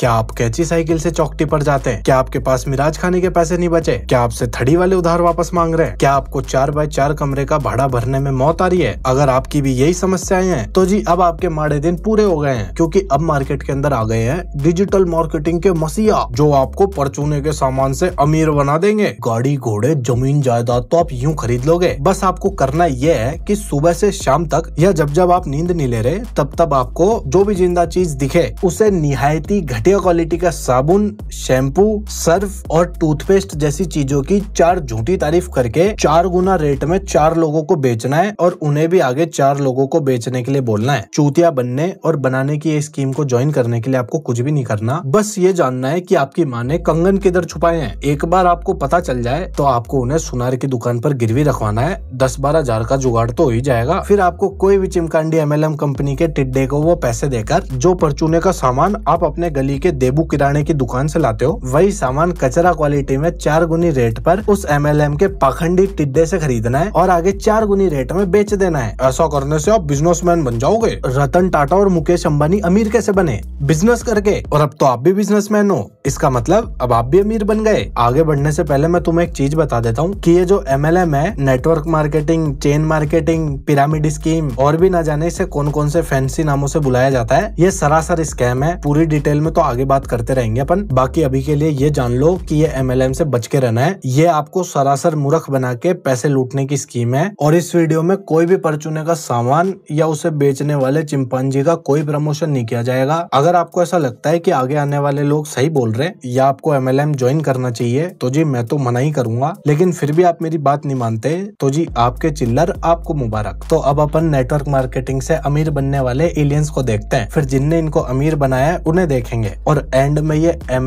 क्या आप कैची साइकिल से चौकटी पर जाते हैं क्या आपके पास मिराज खाने के पैसे नहीं बचे क्या आपसे थड़ी वाले उधार वापस मांग रहे हैं क्या आपको चार बाय चार कमरे का भाड़ा भरने में मौत आ रही है अगर आपकी भी यही समस्याएं हैं तो जी अब आपके माड़े दिन पूरे हो गए हैं क्योंकि अब मार्केट के अंदर आ गए हैं डिजिटल मार्केटिंग के मसीहा जो आपको परचूने के सामान से अमीर बना देंगे गाड़ी घोड़े जमीन जायदाद तो आप यूँ खरीद लोगे बस आपको करना यह है की सुबह से शाम तक या जब जब आप नींद नहीं ले रहे तब तब आपको जो भी जिंदा चीज दिखे उसे निहायती घट घटिया क्वालिटी का साबुन शैम्पू सर्फ और टूथपेस्ट जैसी चीजों की चार झूठी तारीफ करके चार गुना रेट में चार लोगों को बेचना है और उन्हें भी आगे चार लोगों को बेचने के लिए बोलना है चूतिया बनने और बनाने की ये स्कीम को ज्वाइन करने के लिए आपको कुछ भी नहीं करना बस ये जानना है की आपकी माँ ने कंगन किधर छुपाए हैं एक बार आपको पता चल जाए तो आपको उन्हें सुनार की दुकान पर गिरवी रखवाना है दस बारह हजार का जुगाड़ तो हो ही जाएगा फिर आपको कोई भी चिमकांडी एमएलएम कंपनी के टिड्डे को वो पैसे देकर जो परचूने का सामान आप अपने गली यूपी के देबू किराने की दुकान से लाते हो वही सामान कचरा क्वालिटी में चार गुनी रेट पर उस एमएलएम के पाखंडी टिड्डे से खरीदना है और आगे चार गुनी रेट में बेच देना है ऐसा करने से आप बिजनेसमैन बन जाओगे रतन टाटा और मुकेश अम्बानी अमीर कैसे बने बिजनेस करके और अब तो आप भी बिजनेस हो इसका मतलब अब आप भी अमीर बन गए आगे बढ़ने से पहले मैं तुम्हें एक चीज बता देता हूँ कि ये जो एम है network marketing chain marketing pyramid scheme और भी ना जाने इसे कौन कौन से फैंसी नामों से बुलाया जाता है ये सरासर स्कैम है पूरी डिटेल में तो आगे बात करते रहेंगे अपन बाकी अभी के लिए ये जान लो कि ये एमएलएम से बच के रहना है ये आपको सरासर मूर्ख बना के पैसे लूटने की स्कीम है और इस वीडियो में कोई भी परचूने का सामान या उसे बेचने वाले चिंपांजी का कोई प्रमोशन नहीं किया जाएगा अगर आपको ऐसा लगता है की आगे आने वाले लोग सही बोल रहे हैं या आपको एम ज्वाइन करना चाहिए तो जी मैं तो मना ही करूंगा लेकिन फिर भी आप मेरी बात नहीं मानते तो जी आपके चिल्लर आपको मुबारक तो अब अपन नेटवर्क मार्केटिंग से अमीर बनने वाले एलियंस को देखते हैं फिर जिनने इनको अमीर बनाया उन्हें देखेंगे और एंड में ये एम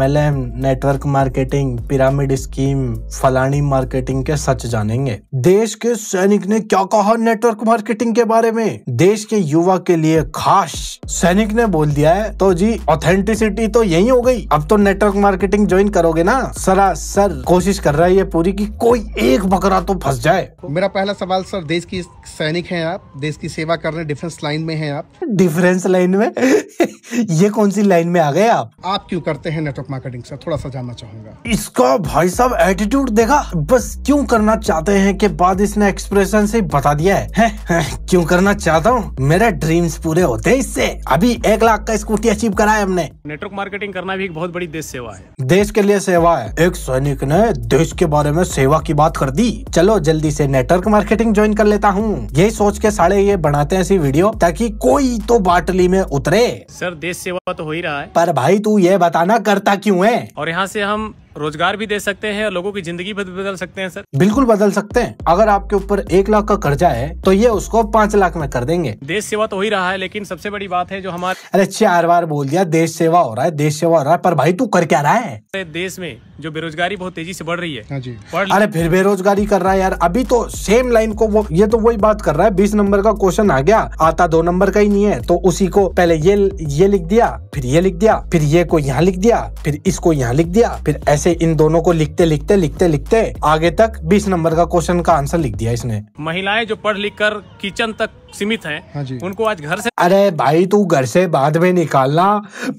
नेटवर्क मार्केटिंग पिरामिड स्कीम फलानी मार्केटिंग के सच जानेंगे देश के सैनिक ने क्या कहा नेटवर्क मार्केटिंग के बारे में देश के युवा के लिए खास सैनिक ने बोल दिया है तो जी ऑथेंटिसिटी तो यही हो गई अब तो नेटवर्क मार्केटिंग ज्वाइन करोगे ना सरा सर कोशिश कर रहा है ये पूरी की कोई एक बकरा तो फंस जाए मेरा पहला सवाल सर देश की सैनिक है आप देश की सेवा कर रहे डिफेंस लाइन में है आप डिफेंस लाइन में ये कौन सी लाइन में आ गया आप आप क्यों करते हैं नेटवर्क मार्केटिंग सर थोड़ा सा जानना चाहूंगा इसका भाई साहब एटीट्यूड देखा बस क्यों करना चाहते हैं के बाद इसने एक्सप्रेशन से बता दिया है, है, है क्यों करना चाहता हूँ मेरे ड्रीम्स पूरे होते हैं इससे अभी एक लाख का स्कूटी अचीव कराया हमने नेटवर्क मार्केटिंग करना भी एक बहुत बड़ी देश सेवा है देश के लिए सेवा है एक सैनिक ने देश के बारे में सेवा की बात कर दी चलो जल्दी से नेटवर्क मार्केटिंग ज्वाइन कर लेता हूँ यही सोच के साढ़े ये बनाते हैं ऐसी वीडियो ताकि कोई तो बाटली में उतरे सर देश सेवा तो हो ही रहा है पर भाई भाई तू ये बताना करता क्यों है और यहाँ से हम रोजगार भी दे सकते हैं और लोगों की जिंदगी भी बदल सकते हैं सर बिल्कुल बदल सकते हैं अगर आपके ऊपर एक लाख का कर्जा है तो ये उसको पाँच लाख में कर देंगे देश सेवा तो हो ही रहा है लेकिन सबसे बड़ी बात है जो हमारे अरे चार बार बोल दिया देश सेवा हो रहा है देश सेवा हो रहा है पर भाई तू कर क्या रहा है देश में जो बेरोजगारी बहुत तेजी से बढ़ रही है हाँ अरे फिर बेरोजगारी कर रहा है यार अभी तो सेम लाइन को वो ये तो वही बात कर रहा है बीस नंबर का क्वेश्चन आ गया आता दो नंबर का ही नहीं है तो उसी को पहले ये ये लिख दिया फिर ये लिख दिया फिर ये को यहाँ लिख दिया फिर इसको यहाँ लिख दिया फिर ऐसे से इन दोनों को लिखते लिखते लिखते लिखते आगे तक बीस नंबर का क्वेश्चन का आंसर लिख दिया इसने महिलाएं जो पढ़ लिख कर किचन तक सीमित हैं हाँ उनको आज घर से अरे भाई तू घर से बाद में निकालना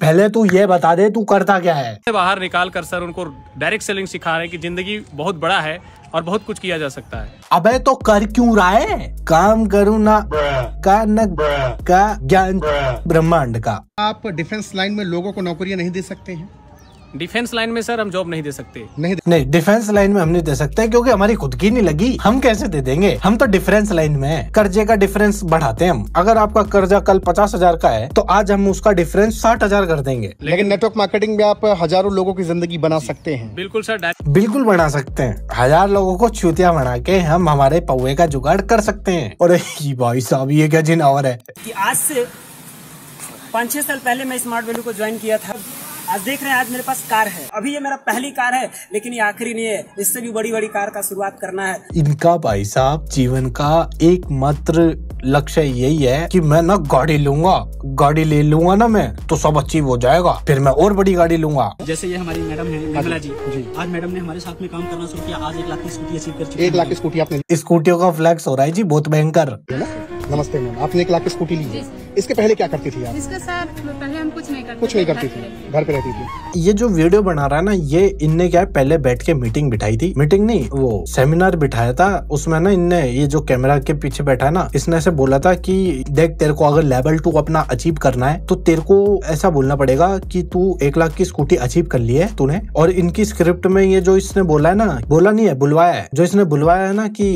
पहले तू ये बता दे तू करता क्या है बाहर निकाल कर सर उनको डायरेक्ट सेलिंग सिखा रहे की जिंदगी बहुत बड़ा है और बहुत कुछ किया जा सकता है अबे तो कर क्यों रहा है काम करूँ ना का न का ज्ञान ब्रह्मांड का आप डिफेंस लाइन में लोगों को नौकरियां नहीं दे सकते हैं डिफेंस लाइन में सर हम जॉब नहीं दे सकते नहीं नहीं डिफेंस लाइन में हम नहीं दे सकते क्योंकि हमारी खुद की नहीं लगी हम कैसे दे देंगे हम तो डिफरेंस लाइन में है कर्जे का डिफरेंस बढ़ाते हैं हम अगर आपका कर्जा कल पचास हजार का है तो आज हम उसका डिफरेंस साठ हजार कर देंगे लेकिन नेटवर्क मार्केटिंग में आप हजारों लोगों की जिंदगी बना सकते हैं बिल्कुल सर बिल्कुल बना सकते हैं हजार लोगों को चूतिया बना के हम हमारे पौवे का जुगाड़ कर सकते हैं और भाई साहब ये क्या जिन और है आज से पाँच छह साल पहले मैं स्मार्ट वैल्यू को ज्वाइन किया था आज देख रहे हैं आज मेरे पास कार है अभी ये मेरा पहली कार है लेकिन ये आखिरी नहीं है इससे भी बड़ी बड़ी कार का शुरुआत करना है इनका भाई साहब जीवन का एकमात्र लक्ष्य यही है कि मैं ना गाड़ी लूंगा गाड़ी ले लूंगा ना मैं तो सब अच्छी हो जाएगा फिर मैं और बड़ी गाड़ी लूंगा जैसे ये हमारी मैडम है हाँ निर्मला जी जी आज मैडम ने हमारे साथ में काम करना शुरू किया आज एक लाख की स्कूटी अचीव कर चुकी एक लाख की स्कूटी आपने स्कूटियों का फ्लैक्स हो रहा है जी बहुत भयंकर नमस्ते मैम आपने एक लाख की स्कूटी ली इसके पहले क्या करती थी आप इसके साथ पहले हम कुछ नहीं करते कुछ नहीं करती थी घर पे रहती थी ये जो वीडियो बना रहा है ना ये इनने क्या है पहले बैठ के मीटिंग बिठाई थी मीटिंग नहीं वो सेमिनार बिठाया था उसमें ना इनने ये जो कैमरा के पीछे बैठा है ना इसने ऐसे बोला था कि देख तेरे को अगर लेवल टू अपना अचीव करना है तो तेरे को ऐसा बोलना पड़ेगा कि तू एक लाख की स्कूटी अचीव कर ली है तूने और इनकी स्क्रिप्ट में ये जो इसने बोला है ना बोला नहीं है बुलवाया है जो इसने बुलवाया है ना कि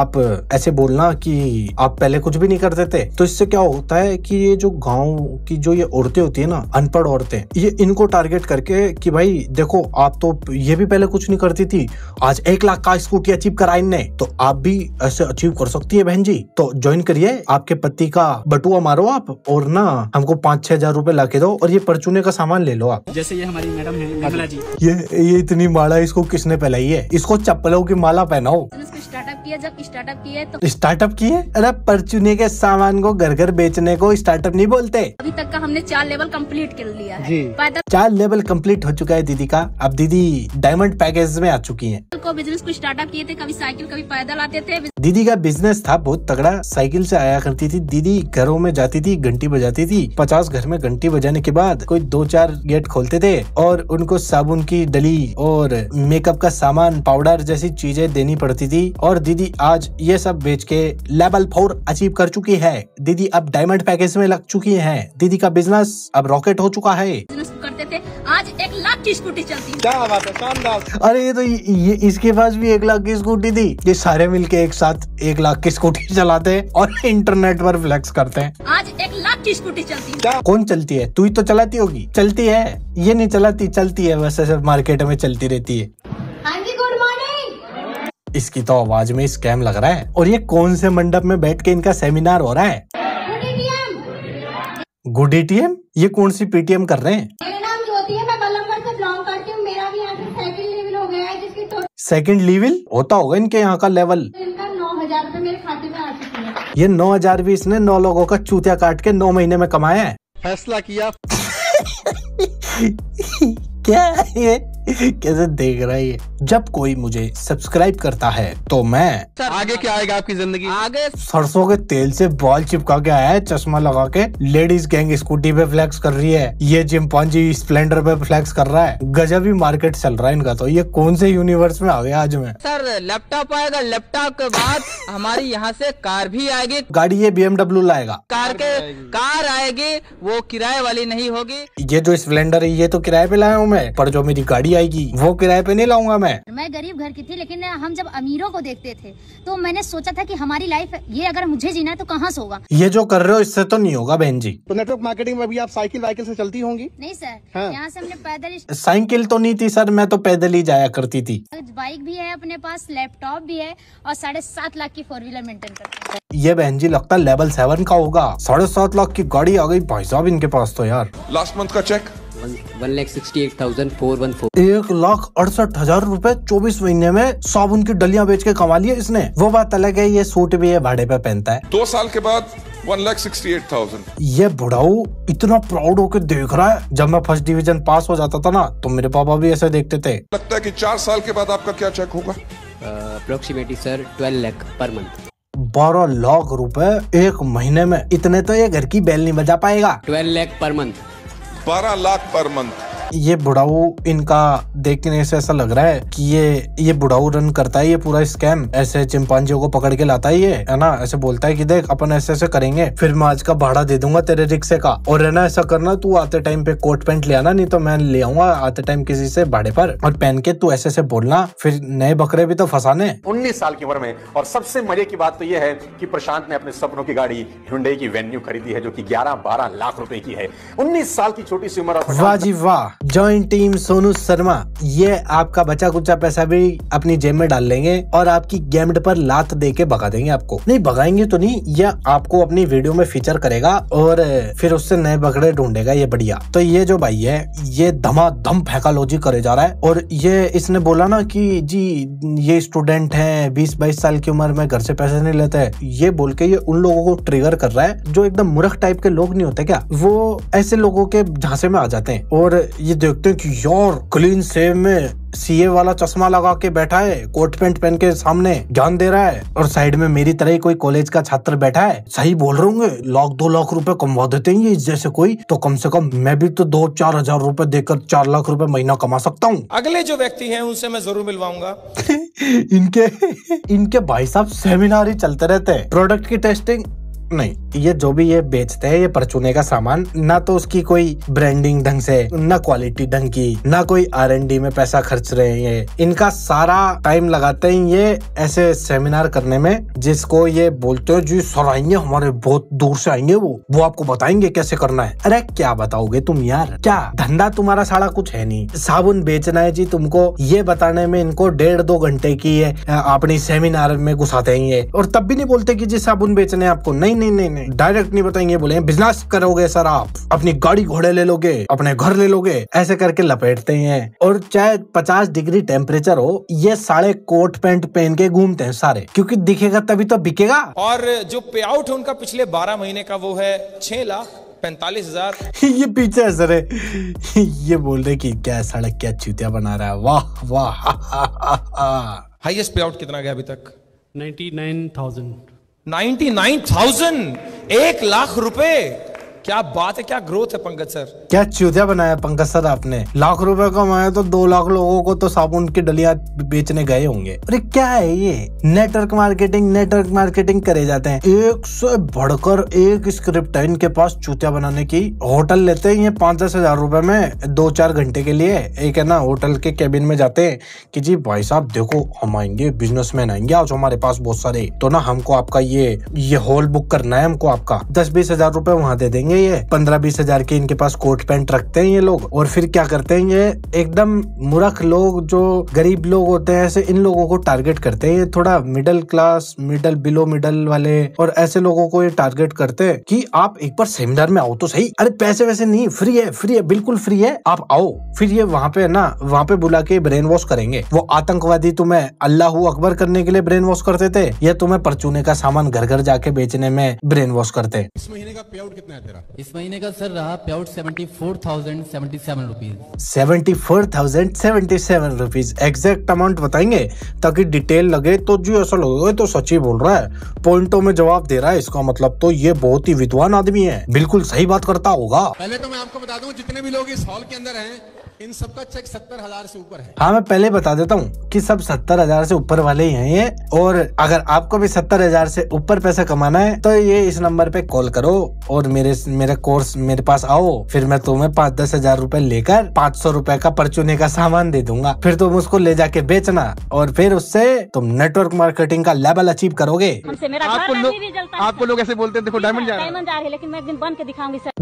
आप ऐसे बोलना कि आप पहले कुछ भी नहीं कर देते तो इससे क्या होता है है कि ये जो गांव की जो ये औरतें होती है ना अनपढ़ औरतें ये इनको टारगेट करके कि भाई देखो आप तो ये भी पहले कुछ नहीं करती थी आज एक लाख का स्कूटी अचीव करा इनने तो आप भी ऐसे अचीव कर सकती है बहन जी तो ज्वाइन करिए आपके पति का बटुआ मारो आप और ना हमको पाँच छह हजार रूपए ला के दो और ये परचूने का सामान ले लो आप जैसे ये हमारी मैडम है जी ये ये इतनी माला इसको किसने पहलाई है इसको चप्पलों की माला पहनाओ स्टार्टअप किया जब स्टार्टअप किया तो स्टार्टअप किए अरे परचूने के सामान को घर घर बेचने को को स्टार्टअप नहीं बोलते अभी तक का हमने चार लेवल कंप्लीट कर लिया है जी चार लेवल कंप्लीट हो चुका है दीदी का अब दीदी डायमंड पैकेज में आ चुकी है को बिजनेस को स्टार्टअप किए थे कभी साइकिल कभी पैदल आते थे दीदी का बिजनेस था बहुत तगड़ा साइकिल से आया करती थी दीदी घरों में जाती थी घंटी बजाती थी पचास घर में घंटी बजाने के बाद कोई दो चार गेट खोलते थे और उनको साबुन की डली और मेकअप का सामान पाउडर जैसी चीजें देनी पड़ती थी और दीदी आज ये सब बेच के लेवल फोर अचीव कर चुकी है दीदी अब डायमंड पैकेज में लग चुकी है दीदी का बिजनेस अब रॉकेट हो चुका है बिजनेस करते थे आज एक लाख की स्कूटी चलती है क्या बात है शानदार अरे ये तो ये, इसके पास भी एक लाख की स्कूटी थी ये सारे मिलके एक साथ एक लाख की स्कूटी चलाते हैं और इंटरनेट पर फ्लैक्स करते हैं आज एक लाख की स्कूटी चलती है क्या? कौन चलती है तू ही तो चलाती होगी चलती है ये नहीं चलाती चलती है वैसे सिर्फ मार्केट में चलती रहती है हाँ इसकी तो आवाज में स्कैम लग रहा है और ये कौन से मंडप में बैठ के इनका सेमिनार हो रहा है गुड एटीएम ये कौन सी पीटीएम कर रहे हैं सेकेंड लीविल होता होगा इनके यहाँ का लेवल ये नौ हजार भी इसने नौ लोगों का चूतिया काट के नौ महीने में कमाया है फैसला किया क्या ये कैसे देख रहा है जब कोई मुझे सब्सक्राइब करता है तो मैं आगे क्या आएगा आपकी जिंदगी आगे सरसों के तेल से बॉल चिपका के आया है चश्मा लगा के लेडीज गैंग स्कूटी पे फ्लैक्स कर रही है ये जिम्पांजी स्प्लेंडर पे फ्लैक्स कर रहा है गजब ही मार्केट चल रहा है इनका तो ये कौन से यूनिवर्स में आ गया आज में सर लैपटॉप आएगा लैपटॉप के बाद हमारी यहाँ से कार भी आएगी गाड़ी ये बी लाएगा कार के कार आएगी वो किराए वाली नहीं होगी ये जो स्प्लेंडर है ये तो किराए पे लाया हूँ मैं पर जो मेरी गाड़ी सब्सिडी आएगी वो किराए पे नहीं लाऊंगा मैं मैं गरीब घर की थी लेकिन हम जब अमीरों को देखते थे तो मैंने सोचा था की हमारी लाइफ ये अगर मुझे जीना है तो कहाँ से होगा ये जो कर रहे हो इससे तो नहीं होगा बहन जी तो नेटवर्क मार्केटिंग में भी आप साइकिल वाइकिल ऐसी चलती होंगी नहीं सर हाँ। यहाँ ऐसी हमने पैदल साइकिल तो नहीं थी सर मैं तो पैदल ही जाया करती थी बाइक भी है अपने पास लैपटॉप भी है और साढ़े सात लाख की फोर व्हीलर मेंटेन करते हैं ये बहन जी लगता है लेवल सेवन का होगा साढ़े सात लाख की गाड़ी आ गई भाई साहब इनके पास तो यार लास्ट मंथ का cheque one lakh sixty eight thousand four one four एक लाख अड़सठ हजार रूपए चौबीस महीने में साबुन की डलियां बेच के कमा लिया इसने वो बात अलग है ये सूट भी ये भाड़े पे पहनता है दो साल के बाद one lakh sixty eight thousand ये बुढ़ाऊ इतना प्राउड होकर देख रहा है जब मैं फर्स्ट डिवीजन पास हो जाता था ना तो मेरे पापा भी ऐसे देखते थे लगता है कि चार साल के बाद आपका क्या चेक होगा approximately sir twelve lakh per month बारह लाख रुपए एक महीने में इतने तो ये घर की बैल नहीं बजा पाएगा twelve lakh per month 12 lakh per month ये बुढ़ाऊ इनका देखने से ऐसा लग रहा है कि ये ये बुढ़ाऊ रन करता है ये पूरा स्कैम ऐसे चिंपांजियों को पकड़ के लाता है ये है ना ऐसे बोलता है कि देख अपन ऐसे ऐसे करेंगे फिर मैं आज का भाड़ा दे दूंगा तेरे रिक्शे का और है ना ऐसा करना तू आते टाइम पे कोट पैंट ले आना नहीं तो मैं ले आऊंगा आते टाइम किसी से भाड़े पर और पहन के तू ऐसे ऐसे बोलना फिर नए बकरे भी तो फंसाने उन्नीस साल की उम्र में और सबसे मजे की बात तो ये है की प्रशांत ने अपने सपनों की गाड़ी हिंडे की वेन्यू खरीदी है जो की ग्यारह बारह लाख रूपए की है उन्नीस साल की छोटी सी उम्र वाह जी वाह ज्वाइंट टीम सोनू शर्मा ये आपका बचा कुचा पैसा भी अपनी जेब में डाल लेंगे और आपकी गेमड पर लात दे के भगा देंगे आपको नहीं भगाएंगे तो नहीं यह आपको अपनी वीडियो में फीचर करेगा और फिर उससे नए बगड़े ढूंढेगा ये बढ़िया तो ये जो भाई है ये धमाधम फैकालोजी करे जा रहा है और ये इसने बोला ना कि जी ये स्टूडेंट है बीस बाईस साल की उम्र में घर से पैसे नहीं लेते ये बोल के ये उन लोगों को ट्रिगर कर रहा है जो एकदम मूर्ख टाइप के लोग नहीं होते क्या वो ऐसे लोगों के झांसे में आ जाते हैं और ये ये देखते हैं कि यार क्लीन सेव में सीए वाला चश्मा लगा के बैठा है कोट पेंट पहन के सामने ज्ञान दे रहा है और साइड में मेरी तरह ही कोई कॉलेज का छात्र बैठा है सही बोल रहा होंगे लाख दो लाख रुपए कमवा देते हैं ये जैसे कोई तो कम से कम मैं भी तो दो चार हजार रूपए देकर चार लाख रुपए महीना कमा सकता हूँ अगले जो व्यक्ति है उनसे मैं जरूर मिलवाऊंगा इनके इनके भाई साहब सेमिनार ही चलते रहते हैं प्रोडक्ट की टेस्टिंग नहीं ये जो भी ये बेचते हैं ये परचूने का सामान ना तो उसकी कोई ब्रांडिंग ढंग से ना क्वालिटी ढंग की ना कोई आर एन डी में पैसा खर्च रहे हैं इनका सारा टाइम लगाते हैं ये ऐसे सेमिनार करने में जिसको ये बोलते हो जी सर आएंगे हमारे बहुत दूर से आएंगे वो वो आपको बताएंगे कैसे करना है अरे क्या बताओगे तुम यार क्या धंधा तुम्हारा सारा कुछ है नहीं साबुन बेचना है जी तुमको ये बताने में इनको डेढ़ दो घंटे की अपनी सेमिनार में घुसाते हैं ये और तब भी नहीं बोलते की जी साबुन बेचने आपको नहीं नहीं नहीं नहीं डायरेक्ट नहीं बताएंगे बोले बिजनेस करोगे सर आप अपनी गाड़ी घोड़े ले लोगे अपने घर ले लोगे ऐसे करके लपेटते हैं और चाहे पचास डिग्री टेम्परेचर हो ये सारे कोट पैंट पहन के घूमते हैं सारे क्योंकि दिखेगा तभी तो बिकेगा और जो पे आउट है उनका पिछले बारह महीने का वो है छह लाख पैंतालीस हजार ये पीछे है सर ये बोल रहे कि क्या सड़क क्या चूतिया बना रहा है वाह वाह हाईएस्ट पे आउट कितना गया अभी तक ninety nine thousand ninety nine thousand एक लाख रुपए क्या बात है क्या ग्रोथ है पंकज सर क्या चूतिया बनाया पंकज सर आपने लाख रुपए कमाया तो दो लाख लोगों को तो साबुन की डलिया बेचने गए होंगे अरे क्या है ये नेटवर्क मार्केटिंग नेटवर्क मार्केटिंग करे जाते हैं एक से बढ़कर एक स्क्रिप्ट है इनके पास चूतिया बनाने की होटल लेते हैं ये पांच दस हजार रूपए में दो चार घंटे के लिए एक है ना होटल के कैबिन में जाते हैं कि जी भाई साहब देखो हम आएंगे मैन आएंगे आज हमारे पास बहुत सारे तो ना हमको आपका ये ये हॉल बुक करना है हमको आपका दस बीस हजार रूपए वहाँ दे देंगे ही है पंद्रह बीस हजार के इनके पास कोट पैंट रखते हैं ये लोग और फिर क्या करते हैं ये एकदम मूर्ख लोग जो गरीब लोग होते हैं ऐसे इन लोगों को टारगेट करते हैं ये थोड़ा middle class middle below middle वाले और ऐसे लोगों को ये टारगेट करते हैं कि आप एक बार सेमिनार में आओ तो सही अरे पैसे वैसे नहीं फ्री है फ्री है बिल्कुल फ्री है आप आओ फिर ये वहाँ पे ना वहाँ पे बुला के ब्रेन वॉश करेंगे वो आतंकवादी तुम्हें अल्लाह अकबर करने के लिए ब्रेन वॉश करते थे या तुम्हें परचूने का सामान घर घर जाके बेचने में ब्रेन वॉश करते इस महीने का पे आउट कितना है तेरा इस महीने का सर रहा payout seventy four thousand seventy seven rupees seventy four thousand seventy seven rupees exact amount बताएंगे ताकि डिटेल लगे तो जो ऐसा लगेगा तो सच ही बोल रहा है पॉइंटों में जवाब दे रहा है इसका मतलब तो ये बहुत ही विद्वान आदमी है बिल्कुल सही बात करता होगा पहले तो मैं आपको बता दूँ जितने भी लोग इस हॉल के अंदर है इन सबका चेक सत्तर हजार से ऊपर है हाँ मैं पहले बता देता हूँ कि सब सत्तर हजार से ऊपर वाले ही हैं ये और अगर आपको भी सत्तर हजार से ऊपर पैसा कमाना है तो ये इस नंबर पे कॉल करो और मेरे मेरे कोर्स मेरे पास आओ फिर मैं तुम्हें पाँच दस हजार रूपए लेकर पाँच सौ रूपए का परचूने का सामान दे दूंगा फिर तुम उसको ले जाके बेचना और फिर उससे तुम नेटवर्क मार्केटिंग का लेवल अचीव करोगे आपको लोग आपको लोग ऐसे बोलते हैं देखो डायमंड जा रहा है लेकिन मैं एक दिन बन के दिखाऊंगी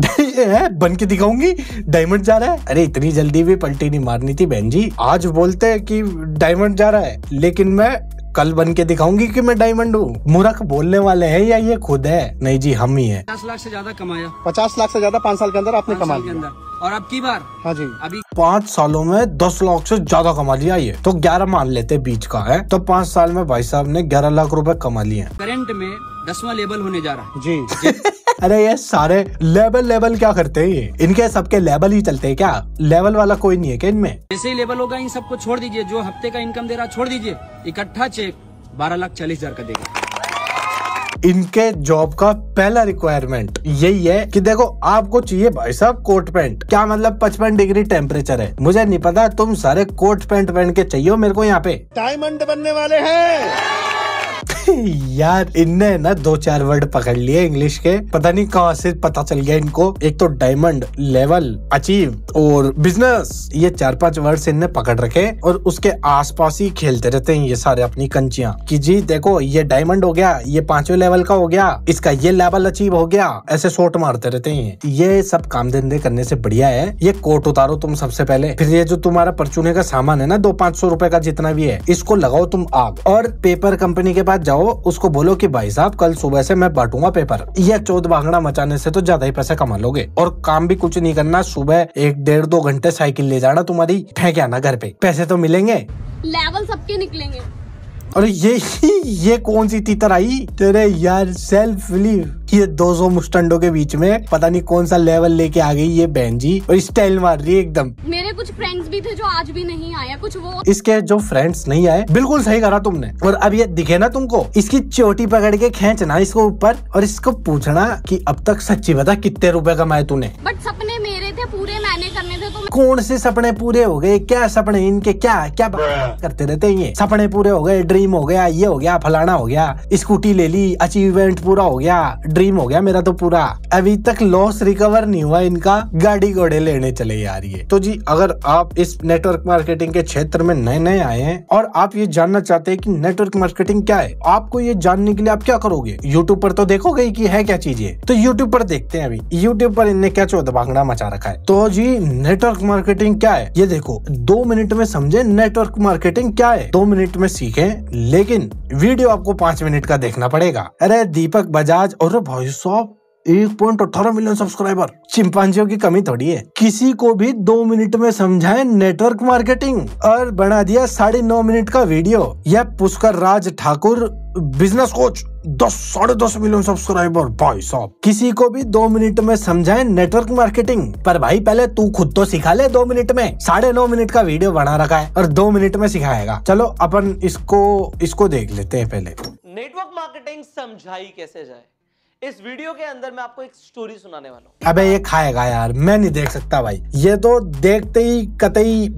बन के दिखाऊंगी डायमंड जा रहा है अरे इतनी जल्दी भी भी पलटी नहीं मारनी थी बहन जी आज बोलते हैं कि डायमंड जा रहा है लेकिन मैं कल बन के दिखाऊंगी कि मैं डायमंड हूँ मूर्ख बोलने वाले हैं या ये खुद है नहीं जी हम ही है पचास लाख से ज्यादा कमाया पचास लाख से ज्यादा पाँच साल के अंदर आपने कमा लिया और अब की बार हाँ जी अभी पाँच सालों में दस लाख से ज्यादा कमा लिया ये तो ग्यारह मान लेते बीच का है तो पाँच साल में भाई साहब ने ग्यारह लाख रूपए कमा लिए करेंट में दसवा लेवल होने जा रहा है जी अरे ये सारे लेवल लेवल क्या करते हैं ये इनके सबके लेवल ही चलते हैं क्या लेवल वाला कोई नहीं है क्या इनमें जैसे ही लेवल होगा इन सबको छोड़ दीजिए जो हफ्ते का इनकम दे रहा छोड़ दीजिए इकट्ठा चेक बारह लाख चालीस हजार का देगा इनके जॉब का पहला रिक्वायरमेंट यही है कि देखो आपको चाहिए भाई साहब कोट पैंट क्या मतलब पचपन डिग्री टेम्परेचर है मुझे नहीं पता तुम सारे कोट पैंट पहन के चाहिए मेरे को यहाँ पे डायमंड बनने वाले हैं यार इनने ना दो चार वर्ड पकड़ लिए इंग्लिश के पता नहीं कहाँ से पता चल गया इनको एक तो डायमंड लेवल अचीव और बिजनेस ये चार पांच वर्ड इनने पकड़ रखे और उसके आसपास ही खेलते रहते हैं ये सारे अपनी कंचिया कि जी देखो ये डायमंड हो गया ये पांचवे लेवल का हो गया इसका ये लेवल अचीव हो गया ऐसे शोट मारते रहते हैं ये सब काम धंधे करने से बढ़िया है ये कोट उतारो तुम सबसे पहले फिर ये जो तुम्हारा परचूने का सामान है ना दो पांच सौ रूपये का जितना भी है इसको लगाओ तुम आग और पेपर कंपनी के पास जाओ उसको बोलो कि भाई साहब कल सुबह से मैं बांटूंगा पेपर यह चौथ भागड़ा मचाने से तो ज्यादा ही पैसा कमा लोगे और काम भी कुछ नहीं करना सुबह एक डेढ़ दो घंटे साइकिल ले जाना तुम्हारी फेंक आना घर पे पैसे तो मिलेंगे लेवल सबके निकलेंगे अरे ये ये कौन सी तीतर आई तेरे यार सेल्फ बिलीव ये सौ मुस्टंडो के बीच में पता नहीं कौन सा लेवल लेके आ गई ये बहन जी और स्टाइल मार रही है एकदम मेरे कुछ फ्रेंड्स भी थे जो आज भी नहीं आया कुछ वो इसके जो फ्रेंड्स नहीं आए बिल्कुल सही करा तुमने और अब ये दिखे ना तुमको इसकी चोटी पकड़ के खेचना इसको ऊपर और इसको पूछना की अब तक सच्ची बता कितने रूपए कमाए तूने बट कौन से सपने पूरे हो गए क्या सपने इनके क्या क्या करते रहते हैं ये सपने पूरे हो गए ड्रीम हो गया ये हो गया फलाना हो गया स्कूटी ले ली अचीवमेंट पूरा हो गया ड्रीम हो गया मेरा तो पूरा अभी तक लॉस रिकवर नहीं हुआ इनका गाड़ी घोड़े लेने चले आ रही है तो जी अगर आप इस नेटवर्क मार्केटिंग के क्षेत्र में नए नए आए हैं और आप ये जानना चाहते हैं कि नेटवर्क मार्केटिंग क्या है आपको ये जानने के लिए आप क्या करोगे यूट्यूब पर तो देखोगे की है क्या चीजें तो यूट्यूब पर देखते हैं अभी यूट्यूब पर इनने क्या चौदह भांगड़ा मचा रखा है तो जी नेटवर्क नेटवर्क मार्केटिंग क्या है ये देखो दो मिनट में समझे नेटवर्क मार्केटिंग क्या है दो मिनट में सीखे लेकिन वीडियो आपको पांच मिनट का देखना पड़ेगा अरे दीपक बजाज और भाई ऑफ एक पॉइंट अठारह मिलियन सब्सक्राइबर चिंपांजियों की कमी थोड़ी है किसी को भी दो मिनट में समझाए नेटवर्क मार्केटिंग और बना दिया साढ़े नौ मिनट का वीडियो यह पुष्कर राज ठाकुर बिजनेस कोच दस साढ़े दस मिलियन सब्सक्राइबर भाई साहब किसी को भी दो मिनट में समझाए नेटवर्क मार्केटिंग पर भाई पहले तू खुद तो सिखा ले दो मिनट में साढ़े नौ मिनट का वीडियो बना रखा है और दो मिनट में सिखाएगा चलो अपन इसको इसको देख लेते हैं पहले नेटवर्क मार्केटिंग समझाई कैसे जाए इस वीडियो के अंदर मैं आपको एक स्टोरी सुनाने वाला हूँ अबे ये खाएगा यार मैं नहीं देख सकता भाई ये तो देखते ही कतई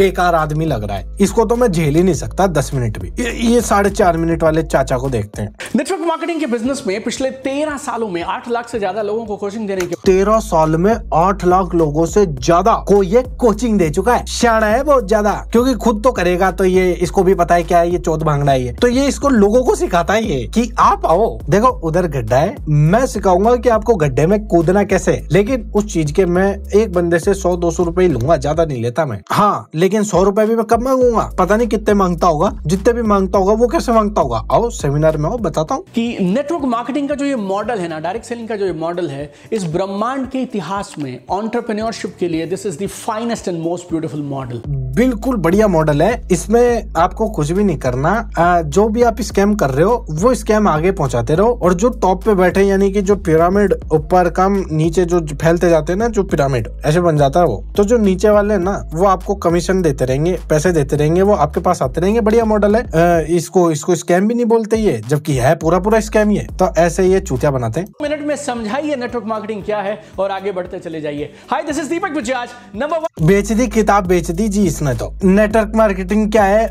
बेकार आदमी लग रहा है इसको तो मैं झेल ही नहीं सकता दस मिनट भी ये, साढ़े चार मिनट वाले चाचा को देखते हैं नेटवर्क मार्केटिंग के बिजनेस में पिछले तेरह सालों में आठ लाख से ज्यादा लोगों को कोचिंग देने के तेरह साल में आठ लाख लोगों से ज्यादा को ये कोचिंग दे चुका है श्याण है बहुत ज्यादा क्योंकि खुद तो करेगा तो ये इसको भी पता है क्या है ये चौथ भांगड़ा है ये तो ये इसको लोगों को सिखाता है ये की आप आओ देखो उधर गड्ढा है मैं सिखाऊंगा कि आपको गड्ढे में कूदना कैसे लेकिन उस चीज के मैं एक बंदे से सौ दो सौ ही लूंगा ज्यादा नहीं लेता मैं हाँ लेकिन सौ रुपए भी मैं कब मांगूंगा पता नहीं कितने मांगता होगा जितने भी मांगता होगा वो कैसे मांगता होगा आओ सेमिनार में बताता हूँ की नेटवर्क मार्केटिंग का जो ये मॉडल है ना डायरेक्ट सेलिंग का जो ये मॉडल है इस ब्रह्मांड के इतिहास में ऑन्टरप्रेन्योरशिप के लिए this is the finest and most beautiful model बिल्कुल बढ़िया मॉडल है इसमें आपको कुछ भी नहीं करना जो भी आप स्कैम कर रहे हो वो स्कैम आगे पहुंचाते रहो और जो टॉप पे बैठ बैठे यानी कि जो पिरामिड ऊपर कम नीचे जो फैलते जाते हैं ना जो पिरामिड ऐसे बन जाता है वो तो जो नीचे वाले ना वो आपको कमीशन देते रहेंगे पैसे देते रहेंगे वो आपके पास आते रहेंगे बढ़िया मॉडल है इसको इसको स्कैम भी नहीं बोलते ये जबकि है पूरा पूरा स्कैम ये तो ऐसे ये चूतिया बनाते हैं मिनट में समझाइए नेटवर्क मार्केटिंग क्या है और आगे बढ़ते चले जाइए hi this is Deepak Bajaj number one बेच दी किताब बेच दी जी इसने तो नेटवर्क मार्केटिंग क्या है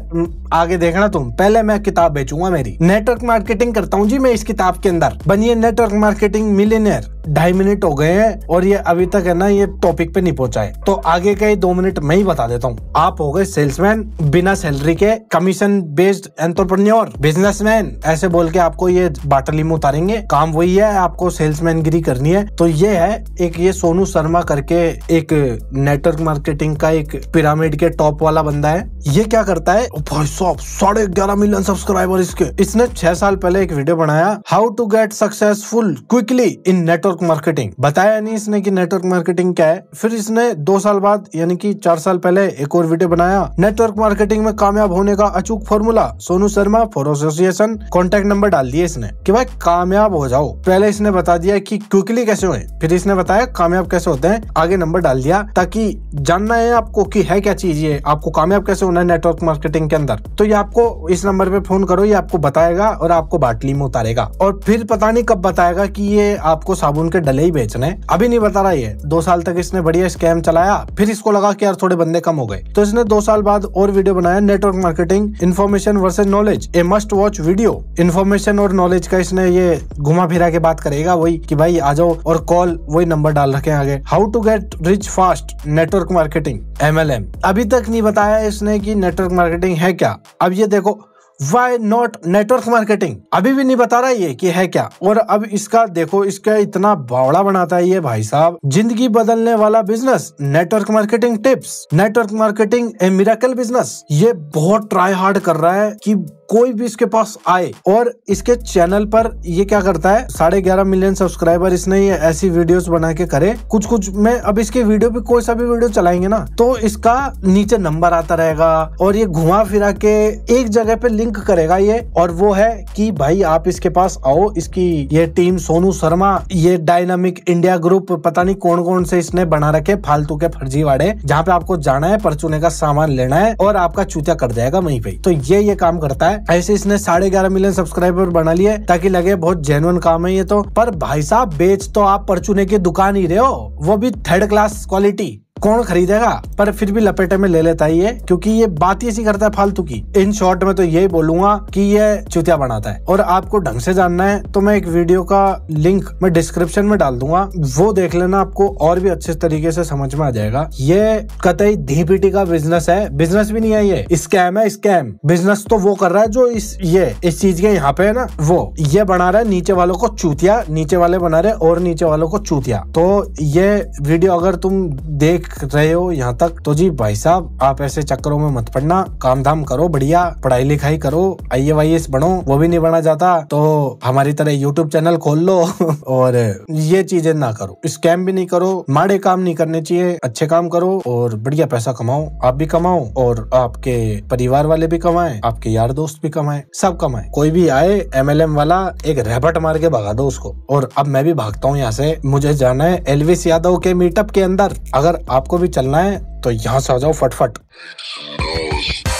आगे देखना तुम पहले मैं किताब बेचूंगा मेरी नेटवर्क मार्केटिंग करता हूँ जी मैं इस किताब के अंदर बनिए नेटवर्क मार्केटिंग मिलीनियर ढाई मिनट हो गए हैं और ये अभी तक है ना ये टॉपिक पे नहीं पहुंचा है तो आगे का ये दो मिनट मैं ही बता देता हूँ आप हो गए सेल्समैन बिना सैलरी के कमीशन बेस्ड एंटरप्रन्योर बिजनेसमैन ऐसे बोल के आपको ये बाटली में उतारेंगे काम वही है आपको मैनगिरी करनी है तो ये है एक ये सोनू शर्मा करके एक नेटवर्क मार्केटिंग का एक पिरामिड के टॉप वाला बंदा है ये क्या करता है भाई साढ़े ग्यारह मिलियन सब्सक्राइबर इसके इसने छह साल पहले एक वीडियो बनाया how to get success successful quickly in network marketing बताया नहीं इसने कि नेटवर्क मार्केटिंग क्या है फिर इसने दो साल बाद यानी कि चार साल पहले एक और वीडियो बनाया नेटवर्क मार्केटिंग में कामयाब होने का अचूक formula Sonu Sharma for association contact number डाल दिया इसने कि भाई कामयाब हो जाओ पहले इसने बता दिया कि क्विकली कैसे हुए फिर इसने बताया कामयाब कैसे होते हैं आगे नंबर डाल दिया ताकि जानना है आपको की है क्या चीज ये आपको कामयाब कैसे होना है नेटवर्क मार्केटिंग के अंदर तो ये आपको इस नंबर पे फोन करो ये आपको बताएगा और आपको बाटली में उतारेगा और फिर पता नहीं कब बताएगा कि ये आपको साबुन के डले ही बेचने अभी नहीं बता रहा ये दो साल तक इसने बढ़िया स्कैम चलाया फिर इसको लगा कि यार थोड़े बंदे कम हो गए तो इसने दो साल बाद और वीडियो बनाया network marketing information versus knowledge a must watch video information और नॉलेज का इसने ये घुमा फिरा के बात करेगा वही की भाई आ जाओ और कॉल वही नंबर डाल रखे आगे how to get rich fast network marketing एम अभी तक नहीं बताया इसने की नेटवर्क मार्केटिंग है क्या अब ये देखो वाई नॉट नेटवर्क मार्केटिंग अभी भी नहीं बता रहा ये कि है क्या और अब इसका देखो इसका इतना बावड़ा बनाता है ये भाई साहब जिंदगी बदलने वाला business network marketing tips network marketing a miracle business ये बहुत ट्राई हार्ड कर रहा है कि कोई भी इसके पास आए और इसके चैनल पर ये क्या करता है साढ़े ग्यारह मिलियन सब्सक्राइबर इसने ये ऐसी वीडियोस बना के करे कुछ कुछ में अब इसके वीडियो भी कोई सा भी वीडियो चलाएंगे ना तो इसका नीचे नंबर आता रहेगा और ये घुमा फिरा के एक जगह पे लिंक करेगा ये और वो है कि भाई आप इसके पास आओ इसकी ये टीम सोनू शर्मा ये डायनामिक इंडिया ग्रुप पता नहीं कौन कौन से इसने बना रखे फालतू के फर्जीवाड़े जहाँ पे आपको जाना है परचूने का सामान लेना है और आपका चूचा कर जाएगा वहीं पे तो ये ये काम करता है ऐसे इसने साढ़े ग्यारह मिलियन सब्सक्राइबर बना लिए ताकि लगे बहुत जेनुअन काम है ये तो पर भाई साहब बेच तो आप परचूने की दुकान ही रहे हो वो भी थर्ड क्लास क्वालिटी कौन खरीदेगा पर फिर भी लपेटे में ले लेता ही है क्योंकि ये बात ही ऐसी करता है फालतू की इन शॉर्ट में तो यही बोलूंगा कि ये चुतिया बनाता है और आपको ढंग से जानना है तो मैं एक वीडियो का लिंक मैं डिस्क्रिप्शन में डाल दूंगा वो देख लेना आपको और भी अच्छे तरीके से समझ में आ जाएगा ये कतई धीपीटी का बिजनेस है बिजनेस भी नहीं है ये स्कैम है स्कैम बिजनेस तो वो कर रहा है जो इस ये इस चीज के यहाँ पे है ना वो ये बना रहा है नीचे वालों को चूतिया नीचे वाले बना रहे और नीचे वालों को चूतिया तो ये वीडियो अगर तुम देख रहे हो यहाँ तक तो जी भाई साहब आप ऐसे चक्करों में मत पड़ना काम धाम करो बढ़िया पढ़ाई लिखाई करो आई ए बनो वो भी नहीं बना जाता तो हमारी तरह यूट्यूब चैनल खोल लो और ये चीजें ना करो स्कैम भी नहीं करो माड़े काम नहीं करने चाहिए अच्छे काम करो और बढ़िया पैसा कमाओ आप भी कमाओ और आपके परिवार वाले भी कमाए आपके यार दोस्त भी कमाए सब कमाए कोई भी आए एम एल एम वाला एक रेबट मार के भगा दो उसको और अब मैं भी भागता हूँ यहाँ से मुझे जाना है एलविस यादव के मीटअप के अंदर अगर आप आपको भी चलना है तो यहाँ से आ जाओ फटफट